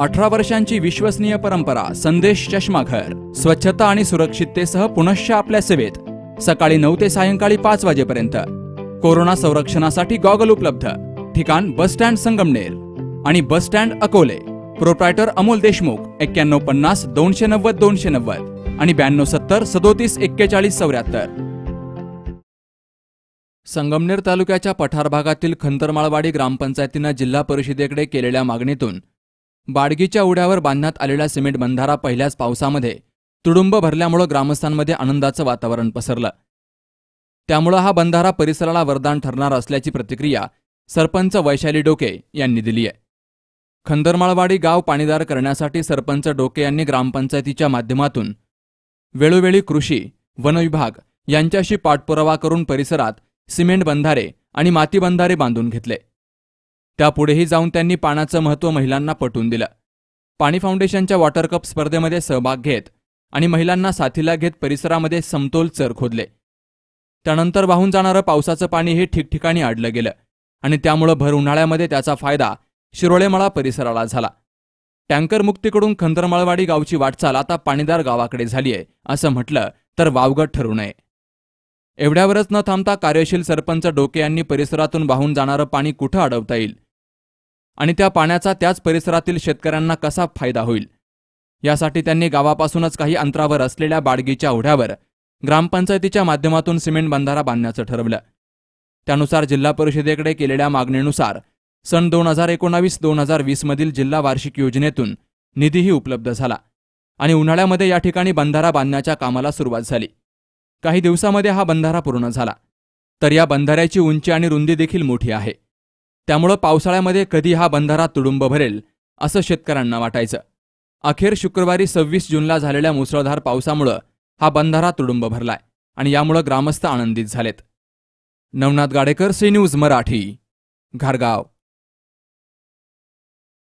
अठरा वर्षांची विश्वसनीय परंपरा संदेश चष्माघर स्वच्छता आणि सुरक्षिततेसह पुनश्च आपल्या सेवेत सकाळी नऊ ते सायंकाळी पाच वाजेपर्यंत कोरोना संरक्षणासाठी गॉगल उपलब्ध ठिकाण स्टँड संगमनेर आणि स्टँड अकोले प्रोप्रायटर अमोल देशमुख एक्क्याण्णव पन्नास दोनशे नव्वद दोनशे नव्वद आणि ब्याण्णव सत्तर सदोतीस एक्केचाळीस चौऱ्याहत्तर संगमनेर तालुक्याच्या पठार भागातील खंतरमाळवाडी ग्रामपंचायतीनं जिल्हा परिषदेकडे केलेल्या मागणीतून बाडगीच्या उड्यावर बांधण्यात आलेला सिमेंट बंधारा पहिल्याच पावसामध्ये तुडुंब भरल्यामुळं ग्रामस्थांमध्ये आनंदाचं वातावरण पसरलं त्यामुळं हा बंधारा परिसराला वरदान ठरणार असल्याची प्रतिक्रिया सरपंच वैशाली डोके यांनी दिली आहे खंदरमाळवाडी गाव पाणीदार करण्यासाठी सरपंच डोके यांनी ग्रामपंचायतीच्या माध्यमातून वेळोवेळी कृषी वनविभाग यांच्याशी पाठपुरावा करून परिसरात सिमेंट बंधारे आणि माती बंधारे बांधून घेतले त्यापुढेही जाऊन त्यांनी पाण्याचं महत्व महिलांना पटवून दिलं पाणी फाउंडेशनच्या वॉटर कप स्पर्धेमध्ये सहभाग घेत आणि महिलांना साथीला घेत परिसरामध्ये समतोल चर खोदले त्यानंतर वाहून जाणारं पावसाचं पाणी हे ठिकठिकाणी आडलं गेलं आणि त्यामुळं भर उन्हाळ्यामध्ये त्याचा फायदा शिरोळेमळा परिसराला झाला टँकर मुक्तीकडून खंदरमाळवाडी गावची वाटचाल आता पाणीदार गावाकडे झालीय असं म्हटलं तर वावगत ठरू नये एवढ्यावरच न थांबता कार्यशील सरपंच डोके यांनी परिसरातून वाहून जाणारं पाणी कुठं अडवता येईल आणि त्या पाण्याचा त्याच परिसरातील शेतकऱ्यांना कसा फायदा होईल यासाठी त्यांनी गावापासूनच काही अंतरावर असलेल्या बाडगीच्या ओढ्यावर ग्रामपंचायतीच्या माध्यमातून सिमेंट बंधारा बांधण्याचं ठरवलं त्यानुसार जिल्हा परिषदेकडे केलेल्या मागणीनुसार सन दोन हजार एकोणावीस दोन हजार वीसमधील जिल्हा वार्षिक योजनेतून निधीही उपलब्ध झाला आणि उन्हाळ्यामध्ये या ठिकाणी बंधारा बांधण्याच्या कामाला सुरुवात झाली काही दिवसामध्ये हा बंधारा पूर्ण झाला तर या बंधाऱ्याची उंची आणि रुंदी देखील मोठी आहे त्यामुळं पावसाळ्यामध्ये कधी हा बंधारा तुडुंब भरेल असं शेतकऱ्यांना वाटायचं अखेर शुक्रवारी सव्वीस जूनला झालेल्या मुसळधार पावसामुळं हा बंधारा तुडुंब भरलाय आणि यामुळं ग्रामस्थ आनंदित झालेत नवनाथ गाडेकर सी न्यूज मराठी घारगाव